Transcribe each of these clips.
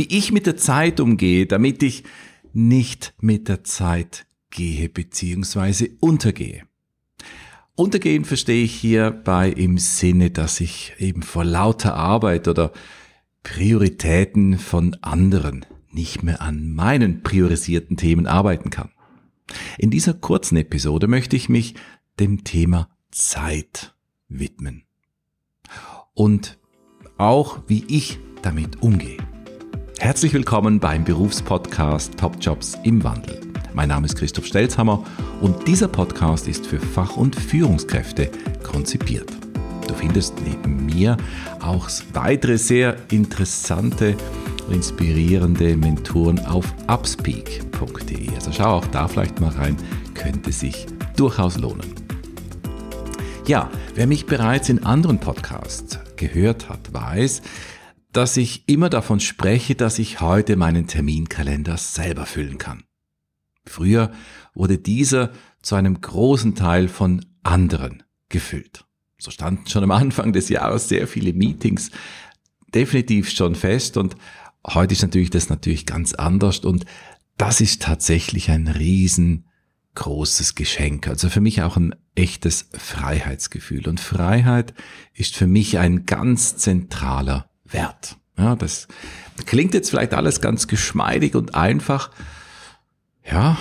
wie ich mit der Zeit umgehe, damit ich nicht mit der Zeit gehe bzw. untergehe. Untergehen verstehe ich hierbei im Sinne, dass ich eben vor lauter Arbeit oder Prioritäten von anderen nicht mehr an meinen priorisierten Themen arbeiten kann. In dieser kurzen Episode möchte ich mich dem Thema Zeit widmen und auch wie ich damit umgehe. Herzlich willkommen beim Berufspodcast Top Jobs im Wandel. Mein Name ist Christoph Stelzhammer und dieser Podcast ist für Fach- und Führungskräfte konzipiert. Du findest neben mir auch weitere sehr interessante und inspirierende Mentoren auf upspeak.de. Also schau auch da vielleicht mal rein, könnte sich durchaus lohnen. Ja, wer mich bereits in anderen Podcasts gehört hat, weiß, dass ich immer davon spreche, dass ich heute meinen Terminkalender selber füllen kann. Früher wurde dieser zu einem großen Teil von anderen gefüllt. So standen schon am Anfang des Jahres sehr viele Meetings definitiv schon fest und heute ist natürlich das natürlich ganz anders und das ist tatsächlich ein riesengroßes Geschenk. Also für mich auch ein echtes Freiheitsgefühl. Und Freiheit ist für mich ein ganz zentraler wert. Ja, das klingt jetzt vielleicht alles ganz geschmeidig und einfach. Ja,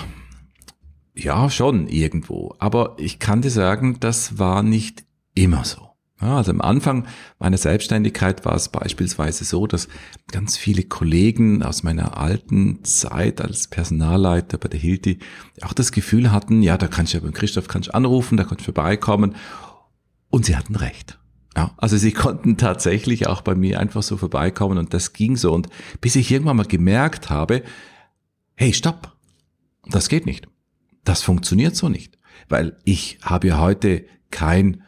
ja, schon irgendwo. Aber ich kann dir sagen, das war nicht immer so. Ja, also am Anfang meiner Selbstständigkeit war es beispielsweise so, dass ganz viele Kollegen aus meiner alten Zeit als Personalleiter bei der Hilti auch das Gefühl hatten, ja, da kannst du ja beim Christoph kannst anrufen, da kannst du vorbeikommen. Und sie hatten recht. Ja, also sie konnten tatsächlich auch bei mir einfach so vorbeikommen und das ging so. Und bis ich irgendwann mal gemerkt habe, hey, stopp, das geht nicht. Das funktioniert so nicht. Weil ich habe ja heute kein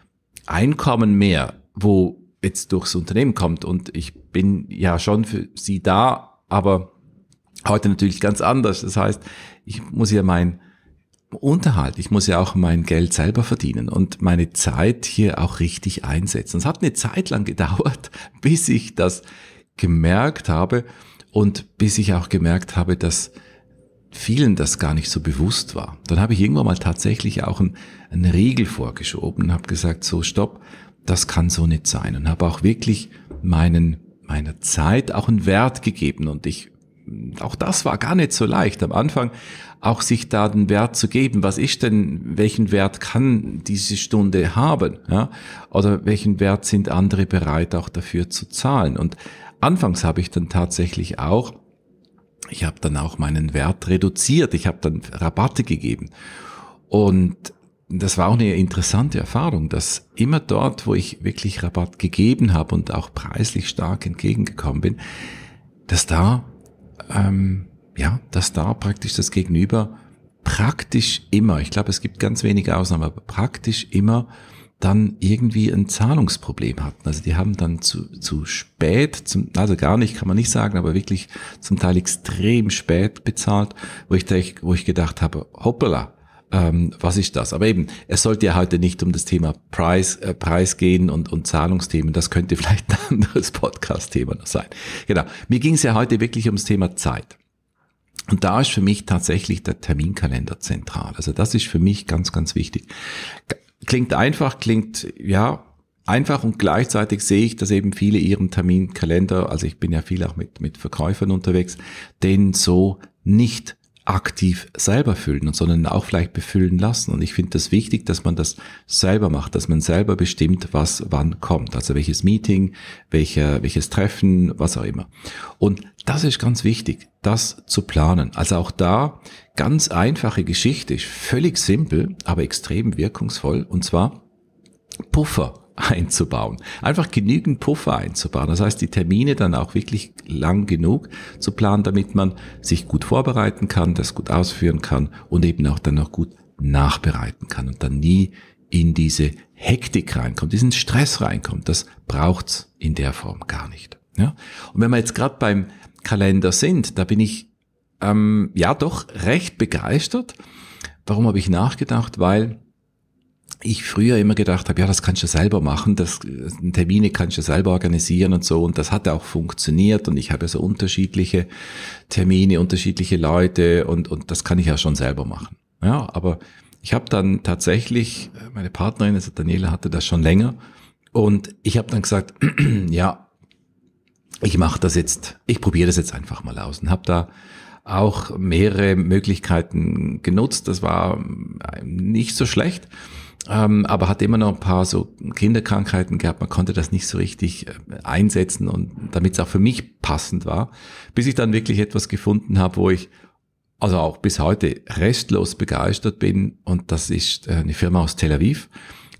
Einkommen mehr, wo jetzt durchs Unternehmen kommt und ich bin ja schon für sie da, aber heute natürlich ganz anders. Das heißt, ich muss ja mein Unterhalt. Ich muss ja auch mein Geld selber verdienen und meine Zeit hier auch richtig einsetzen. Es hat eine Zeit lang gedauert, bis ich das gemerkt habe und bis ich auch gemerkt habe, dass vielen das gar nicht so bewusst war. Dann habe ich irgendwann mal tatsächlich auch einen, einen Riegel vorgeschoben und habe gesagt, so stopp, das kann so nicht sein und habe auch wirklich meinen meiner Zeit auch einen Wert gegeben und ich auch das war gar nicht so leicht am Anfang, auch sich da den Wert zu geben. Was ist denn, welchen Wert kann diese Stunde haben? Ja? Oder welchen Wert sind andere bereit auch dafür zu zahlen? Und anfangs habe ich dann tatsächlich auch, ich habe dann auch meinen Wert reduziert, ich habe dann Rabatte gegeben. Und das war auch eine interessante Erfahrung, dass immer dort, wo ich wirklich Rabatt gegeben habe und auch preislich stark entgegengekommen bin, dass da ähm, ja, dass da praktisch das Gegenüber praktisch immer, ich glaube, es gibt ganz wenige Ausnahmen, aber praktisch immer dann irgendwie ein Zahlungsproblem hatten. Also die haben dann zu, zu spät, zum, also gar nicht, kann man nicht sagen, aber wirklich zum Teil extrem spät bezahlt, wo ich, da, wo ich gedacht habe, hoppala, ähm, was ist das? Aber eben, es sollte ja heute nicht um das Thema Preis, äh, Preis gehen und, und Zahlungsthemen. Das könnte vielleicht ein anderes Podcast-Thema noch sein. Genau. Mir ging es ja heute wirklich ums Thema Zeit. Und da ist für mich tatsächlich der Terminkalender zentral. Also das ist für mich ganz, ganz wichtig. Klingt einfach, klingt, ja, einfach und gleichzeitig sehe ich, dass eben viele ihren Terminkalender, also ich bin ja viel auch mit, mit Verkäufern unterwegs, den so nicht aktiv selber füllen und sondern auch vielleicht befüllen lassen. Und ich finde das wichtig, dass man das selber macht, dass man selber bestimmt, was wann kommt. Also welches Meeting, welcher, welches Treffen, was auch immer. Und das ist ganz wichtig, das zu planen. Also auch da ganz einfache Geschichte, ist völlig simpel, aber extrem wirkungsvoll. Und zwar Puffer einzubauen. Einfach genügend Puffer einzubauen. Das heißt, die Termine dann auch wirklich lang genug zu planen, damit man sich gut vorbereiten kann, das gut ausführen kann und eben auch dann noch gut nachbereiten kann und dann nie in diese Hektik reinkommt, diesen Stress reinkommt. Das braucht's in der Form gar nicht. Ja? Und wenn wir jetzt gerade beim Kalender sind, da bin ich ähm, ja doch recht begeistert. Warum habe ich nachgedacht? Weil ich früher immer gedacht habe, ja, das kannst du selber machen, das, äh, Termine kannst du selber organisieren und so. Und das hat auch funktioniert und ich habe so unterschiedliche Termine, unterschiedliche Leute und, und das kann ich ja schon selber machen. Ja, aber ich habe dann tatsächlich, äh, meine Partnerin, also Daniela, hatte das schon länger und ich habe dann gesagt, ja, ich mache das jetzt, ich probiere das jetzt einfach mal aus und habe da auch mehrere Möglichkeiten genutzt. Das war ähm, nicht so schlecht ähm, aber hat immer noch ein paar so Kinderkrankheiten gehabt. Man konnte das nicht so richtig äh, einsetzen und damit es auch für mich passend war, bis ich dann wirklich etwas gefunden habe, wo ich also auch bis heute restlos begeistert bin. Und das ist äh, eine Firma aus Tel Aviv.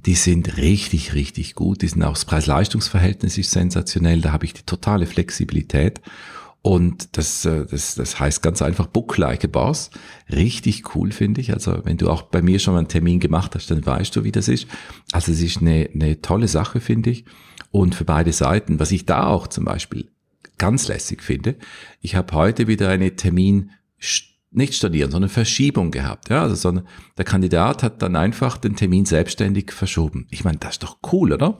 Die sind richtig, richtig gut. Die sind auch das Preis-Leistungs-Verhältnis ist sensationell. Da habe ich die totale Flexibilität. Und das, äh, das, das heißt ganz einfach Book Like a Boss. Richtig cool, finde ich. Also wenn du auch bei mir schon mal einen Termin gemacht hast, dann weißt du, wie das ist. Also es ist eine, eine tolle Sache, finde ich. Und für beide Seiten, was ich da auch zum Beispiel ganz lässig finde, ich habe heute wieder eine Termin nicht studieren, sondern Verschiebung gehabt. Ja, also sondern der Kandidat hat dann einfach den Termin selbstständig verschoben. Ich meine, das ist doch cool, oder?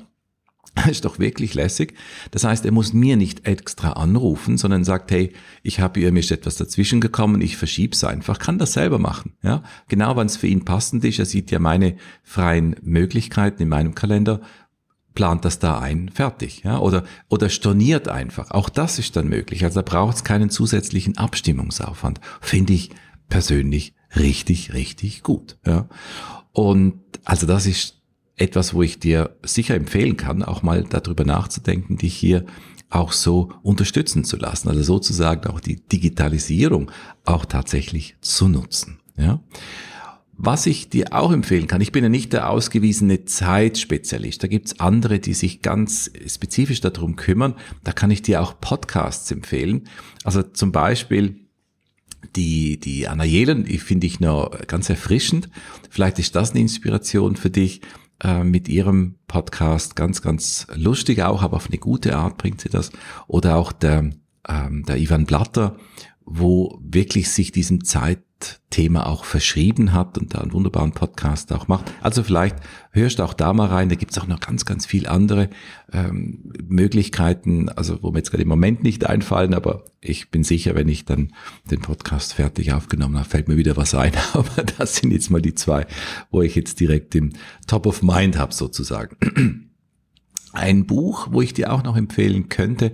Ist doch wirklich lässig. Das heißt, er muss mir nicht extra anrufen, sondern sagt, hey, ich habe hier mir ist etwas dazwischen gekommen, ich verschieb's einfach, kann das selber machen. Ja? Genau, wann es für ihn passend ist, er sieht ja meine freien Möglichkeiten in meinem Kalender, plant das da ein, fertig. Ja? Oder, oder storniert einfach. Auch das ist dann möglich. Also da braucht's keinen zusätzlichen Abstimmungsaufwand. Finde ich persönlich richtig, richtig gut. Ja? Und also das ist etwas, wo ich dir sicher empfehlen kann, auch mal darüber nachzudenken, dich hier auch so unterstützen zu lassen. Also sozusagen auch die Digitalisierung auch tatsächlich zu nutzen. Ja? Was ich dir auch empfehlen kann, ich bin ja nicht der ausgewiesene Zeitspezialist. Da gibt's andere, die sich ganz spezifisch darum kümmern. Da kann ich dir auch Podcasts empfehlen. Also zum Beispiel die, die Anna Jelen, die finde ich noch ganz erfrischend. Vielleicht ist das eine Inspiration für dich äh, mit ihrem Podcast. Ganz, ganz lustig auch, aber auf eine gute Art bringt sie das. Oder auch der, ähm, der Ivan Blatter, wo wirklich sich diesem Zeit, Thema auch verschrieben hat und da einen wunderbaren Podcast auch macht. Also vielleicht hörst du auch da mal rein. Da gibt es auch noch ganz, ganz viel andere ähm, Möglichkeiten, also wo mir jetzt gerade im Moment nicht einfallen, aber ich bin sicher, wenn ich dann den Podcast fertig aufgenommen habe, fällt mir wieder was ein. Aber das sind jetzt mal die zwei, wo ich jetzt direkt im Top of Mind habe sozusagen. Ein Buch, wo ich dir auch noch empfehlen könnte,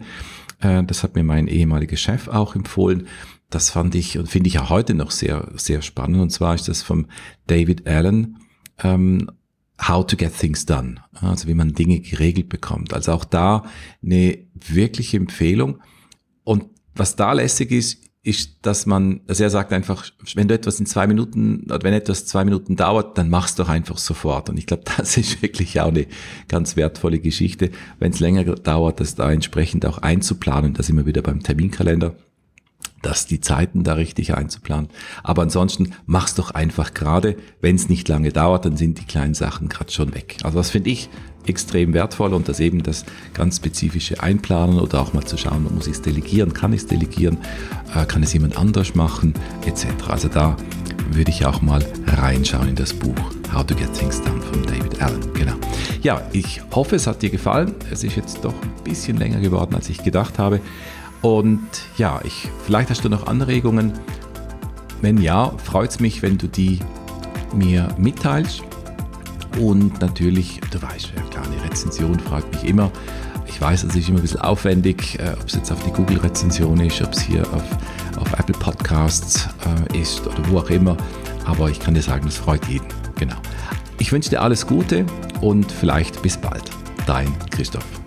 äh, das hat mir mein ehemaliger Chef auch empfohlen das fand ich und finde ich auch heute noch sehr, sehr spannend. Und zwar ist das vom David Allen, ähm, How to Get Things Done, also wie man Dinge geregelt bekommt. Also auch da eine wirkliche Empfehlung. Und was da lässig ist, ist, dass man, also er sagt einfach, wenn du etwas in zwei Minuten, oder wenn etwas zwei Minuten dauert, dann mach's doch einfach sofort. Und ich glaube, das ist wirklich auch eine ganz wertvolle Geschichte. Wenn es länger dauert, das da entsprechend auch einzuplanen, da sind wir wieder beim Terminkalender dass die Zeiten da richtig einzuplanen. Aber ansonsten mach's doch einfach gerade, wenn es nicht lange dauert, dann sind die kleinen Sachen gerade schon weg. Also das finde ich extrem wertvoll und das eben das ganz spezifische Einplanen oder auch mal zu schauen, muss ich es delegieren, kann ich es delegieren, äh, kann es jemand anders machen, etc. Also da würde ich auch mal reinschauen in das Buch How to Get Things Done von David Allen. Genau. Ja, ich hoffe, es hat dir gefallen. Es ist jetzt doch ein bisschen länger geworden, als ich gedacht habe. Und ja, ich, vielleicht hast du noch Anregungen. Wenn ja, freut es mich, wenn du die mir mitteilst. Und natürlich, du weißt, ja klar, eine Rezension fragt mich immer. Ich weiß, es ist immer ein bisschen aufwendig, äh, ob es jetzt auf die Google-Rezension ist, ob es hier auf, auf Apple Podcasts äh, ist oder wo auch immer. Aber ich kann dir sagen, es freut jeden. Genau. Ich wünsche dir alles Gute und vielleicht bis bald. Dein Christoph.